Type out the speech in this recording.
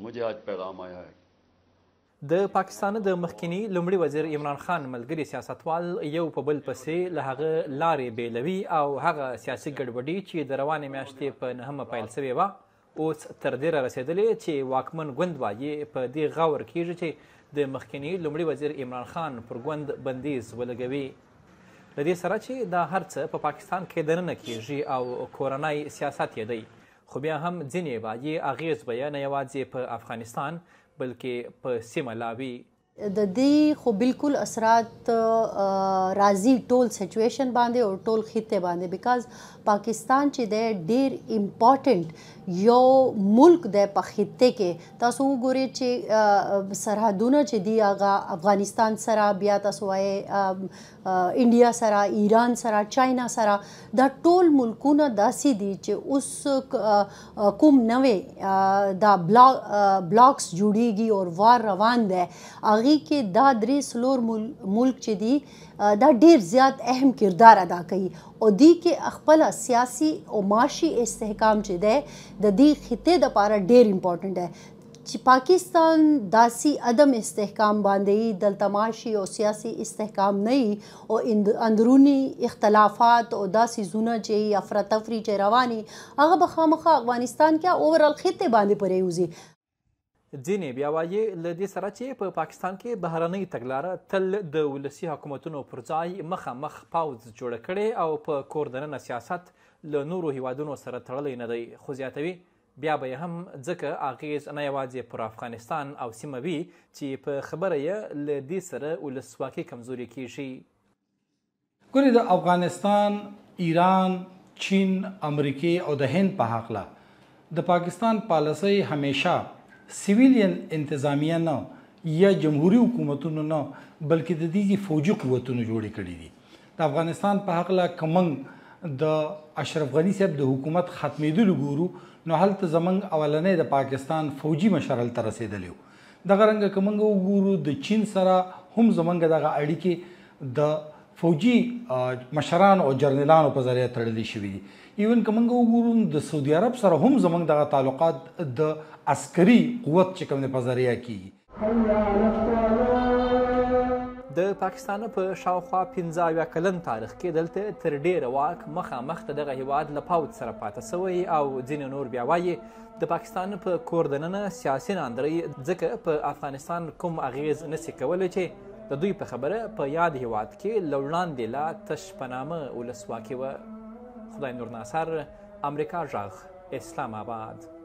مجھے آج پیغام آیا ہے د پاکستان د مخکنی لمړي وزیر عمران خان ملګری سیاستوال یو په بل پسې له هغه لارې بیلوي او هغه سیاسي ګډوډي چې د روانې میاشتې په نهمه پیل شوې وه اوس تر ډیره رسیدلې چې واکمن ګوند وایي په دې غور کیږي چې د مخکنی لمړي وزیر عمران خان پر ګوند بندیز ولګوي د دې سره چې دا هرڅه په پا پاکستان کې دننه کیږي او کورنۍ سیاست یې دی خو بیا هم ځینې وايي اغیز به نه یوازې په افغانستان بلکې په سیمه لاوي د دې خو بالکل اثرات راځي ټول سچويشن باندې او ټول خطه باندې بیکاز پاکستان چې د ډېر امپورټنت یو ملک د په خطه کې تاسو وګورئ چې سرحدونه چې دی هغه افغانستان سره بیا تاسو وای انډیا سره ایران سره چاینا سره دا ټول ملکونه داسې دي چې اوس کوم نوې دا بلاکس جوړیږي او وار روان دي پاغي کې دا درې سلور ملک چې دی دا ډیر زیات اهم کردار ادا کوي او دی کې خپل سیاسي او معاشي استحکام چې دی د دې خطې د لپاره ډیر امپورټنت دی چې پاکستان داسي عدم استحکام باندې دلتماشي او سیاسي استحکام نه او اندرونی اختلافات او داسي زونه چې افراتفری چې رواني هغه بخامخه افغانستان کې اوورال خطه باندې پرې وزي ځینې بیا وایي له دې سره چې په پا پاکستان کې بهرنۍ تګلاره تل د ولسی حکومتونو پر ځای مخامخ پاوز جوړ کړي او په کوردننه سیاست له نورو هیوادونو سره تړلی نه دی خو زیاتوي بیا به هم ځکه اغیز نه یوازې پر افغانستان او سیمه وي چې په خبره یې له دې سره ولسواکي کمزوري کیږي ګورې د افغانستان ایران چین امریکې او د هند په حق له د پاکستان پالیسي همیشه سویلین انتظامیه نه یا جمهوریت حکومتونو نه بلکې د دې فوجي قوتونو جوړې کړې دي د افغانستان په حق لا کمنګ د اشرف غنی صاحب د حکومت ختمېدل ګورو نو هلته زمنګ اولنې د پاکستان فوجي مشرل تر رسیدلیو دغه رنګ کمنګ وګورو د چین سره هم زمنګ دغه اړیکې د فوجي مشران او جرنیلانو په ذریعہ تړلې شوې دي ایون کوم وګورو د سعودي عرب سره هم زمنګ دغه تعلقات د عسکري قوت چې کوم په ذریعہ کیږي د پاکستان په شاوخوا 15 کلن تاریخ کې دلته تر ډیره واک مخامخ ته دغه هواد لپاوت سره پاتې سوی او ځین نور بیا وایي د پاکستان په کوردننه سیاسي ناندري ځکه په افغانستان کوم اغیز نسی کولای چې د دوی په خبره په یاد هیواد کې لوړان دی لا تش پنامه ولسواکي و خدای نور ناصر امریکا ژغ اسلام آباد